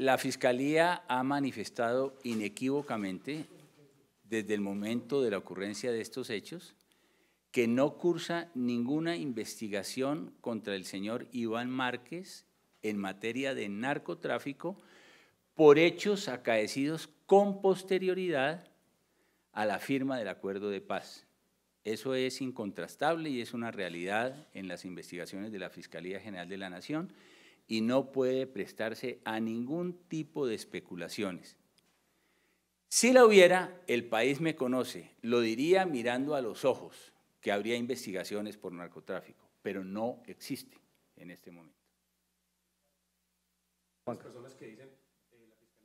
La Fiscalía ha manifestado inequívocamente desde el momento de la ocurrencia de estos hechos que no cursa ninguna investigación contra el señor Iván Márquez en materia de narcotráfico por hechos acaecidos con posterioridad a la firma del acuerdo de paz. Eso es incontrastable y es una realidad en las investigaciones de la Fiscalía General de la Nación y no puede prestarse a ningún tipo de especulaciones. Si la hubiera, el país me conoce, lo diría mirando a los ojos que habría investigaciones por narcotráfico, pero no existe en este momento. personas que dicen eh,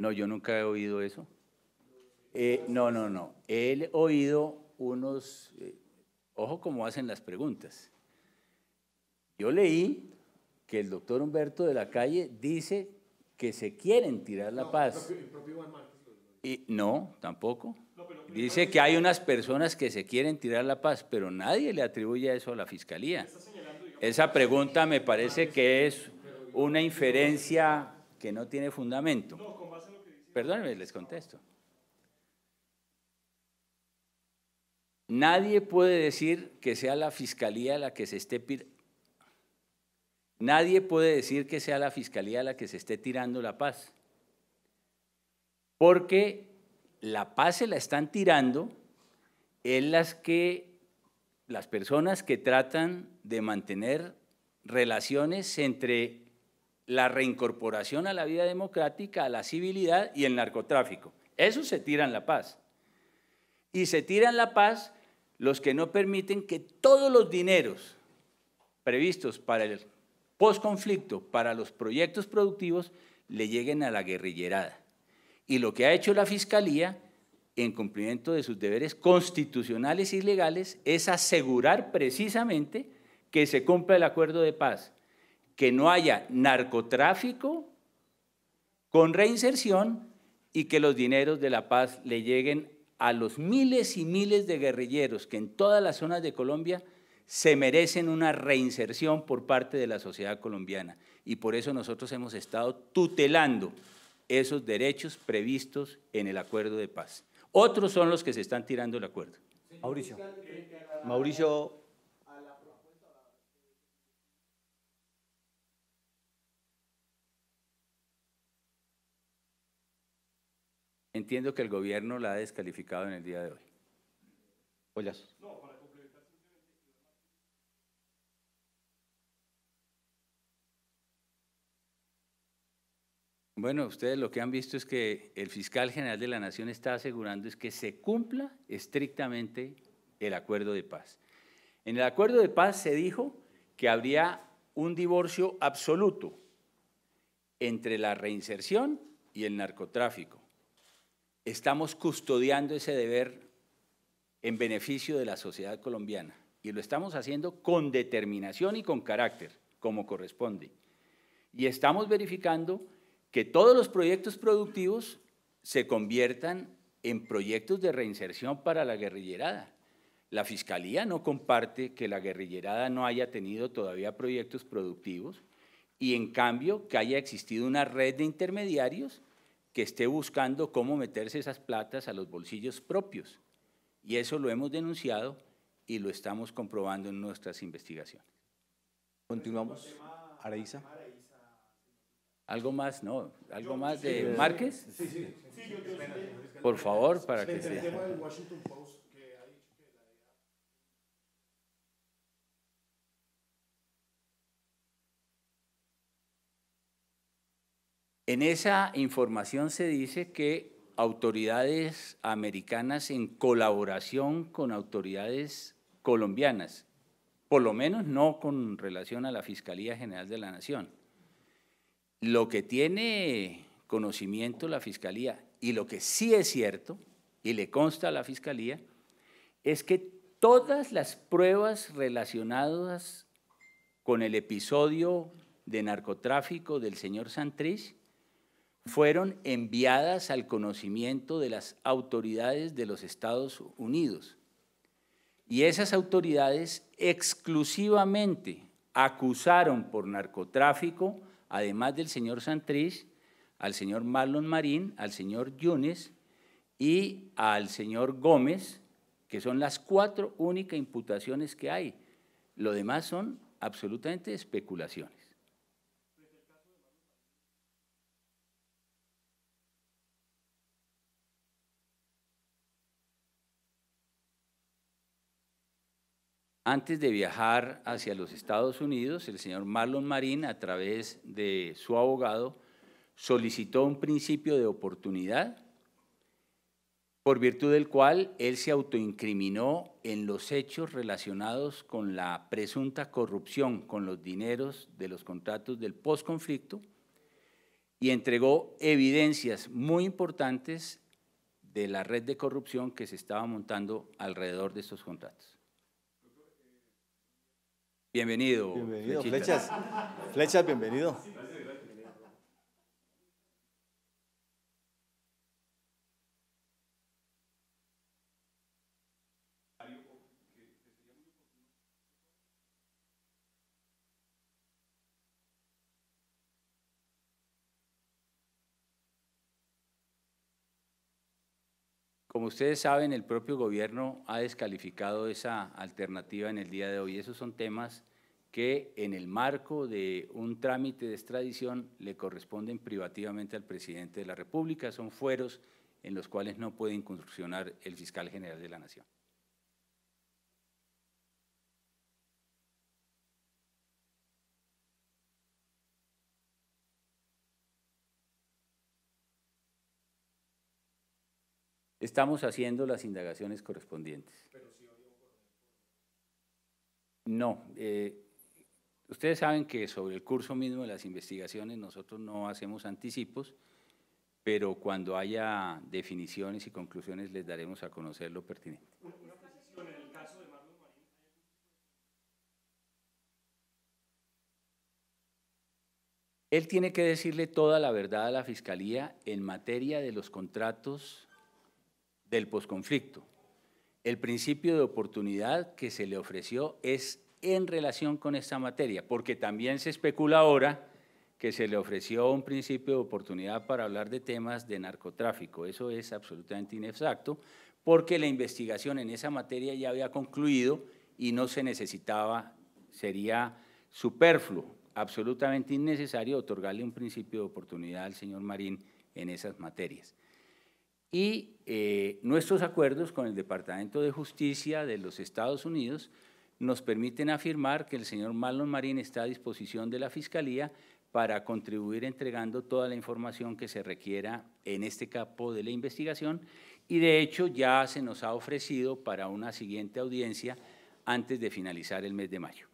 no, yo nunca he oído eso. Eh, no, no, no. He oído unos... Eh, ojo cómo hacen las preguntas. Yo leí que el doctor Humberto de la Calle dice que se quieren tirar la paz. y no, tampoco. dice que hay unas personas que se quieren tirar la paz, pero nadie le atribuye eso a la fiscalía. Esa pregunta me parece que es una inferencia que no tiene fundamento. Perdónenme, les contesto. Nadie puede decir que sea la fiscalía la que se esté Nadie puede decir que sea la Fiscalía la que se esté tirando la paz, porque la paz se la están tirando en las que las personas que tratan de mantener relaciones entre la reincorporación a la vida democrática, a la civilidad y el narcotráfico. Eso se tiran la paz. Y se tiran la paz los que no permiten que todos los dineros previstos para el post-conflicto para los proyectos productivos le lleguen a la guerrillerada. Y lo que ha hecho la Fiscalía, en cumplimiento de sus deberes constitucionales y legales, es asegurar precisamente que se cumpla el acuerdo de paz, que no haya narcotráfico con reinserción y que los dineros de la paz le lleguen a los miles y miles de guerrilleros que en todas las zonas de Colombia se merecen una reinserción por parte de la sociedad colombiana. Y por eso nosotros hemos estado tutelando esos derechos previstos en el acuerdo de paz. Otros son los que se están tirando el acuerdo. Mauricio. Mauricio. Entiendo que el gobierno la ha descalificado en el día de hoy. Ollas. Bueno, ustedes lo que han visto es que el fiscal general de la Nación está asegurando es que se cumpla estrictamente el acuerdo de paz. En el acuerdo de paz se dijo que habría un divorcio absoluto entre la reinserción y el narcotráfico. Estamos custodiando ese deber en beneficio de la sociedad colombiana y lo estamos haciendo con determinación y con carácter, como corresponde. Y estamos verificando que todos los proyectos productivos se conviertan en proyectos de reinserción para la guerrillerada. La Fiscalía no comparte que la guerrillerada no haya tenido todavía proyectos productivos y en cambio que haya existido una red de intermediarios que esté buscando cómo meterse esas platas a los bolsillos propios. Y eso lo hemos denunciado y lo estamos comprobando en nuestras investigaciones. Continuamos. Araiza. ¿Algo más? ¿No? ¿Algo más de Márquez? Sí, sí. Por favor, para que En esa información se dice que autoridades americanas en colaboración con autoridades colombianas, por lo menos no con relación a la Fiscalía General de la Nación. Lo que tiene conocimiento la Fiscalía y lo que sí es cierto y le consta a la Fiscalía es que todas las pruebas relacionadas con el episodio de narcotráfico del señor Santrich fueron enviadas al conocimiento de las autoridades de los Estados Unidos. Y esas autoridades exclusivamente acusaron por narcotráfico además del señor Santrich, al señor Marlon Marín, al señor Yunes y al señor Gómez, que son las cuatro únicas imputaciones que hay. Lo demás son absolutamente especulaciones. Antes de viajar hacia los Estados Unidos, el señor Marlon Marín, a través de su abogado, solicitó un principio de oportunidad por virtud del cual él se autoincriminó en los hechos relacionados con la presunta corrupción con los dineros de los contratos del posconflicto y entregó evidencias muy importantes de la red de corrupción que se estaba montando alrededor de estos contratos. Bienvenido. Bienvenido, Flechas. Flechas, bienvenido. Como ustedes saben, el propio gobierno ha descalificado esa alternativa en el día de hoy. Esos son temas que en el marco de un trámite de extradición le corresponden privativamente al presidente de la República. Son fueros en los cuales no puede incursionar el fiscal general de la Nación. Estamos haciendo las indagaciones correspondientes. No, eh, ustedes saben que sobre el curso mismo de las investigaciones nosotros no hacemos anticipos, pero cuando haya definiciones y conclusiones les daremos a conocer lo pertinente. Él tiene que decirle toda la verdad a la Fiscalía en materia de los contratos del posconflicto. El principio de oportunidad que se le ofreció es en relación con esta materia, porque también se especula ahora que se le ofreció un principio de oportunidad para hablar de temas de narcotráfico. Eso es absolutamente inexacto, porque la investigación en esa materia ya había concluido y no se necesitaba, sería superfluo, absolutamente innecesario otorgarle un principio de oportunidad al señor Marín en esas materias y eh, nuestros acuerdos con el Departamento de Justicia de los Estados Unidos nos permiten afirmar que el señor Marlon Marín está a disposición de la Fiscalía para contribuir entregando toda la información que se requiera en este capo de la investigación y de hecho ya se nos ha ofrecido para una siguiente audiencia antes de finalizar el mes de mayo.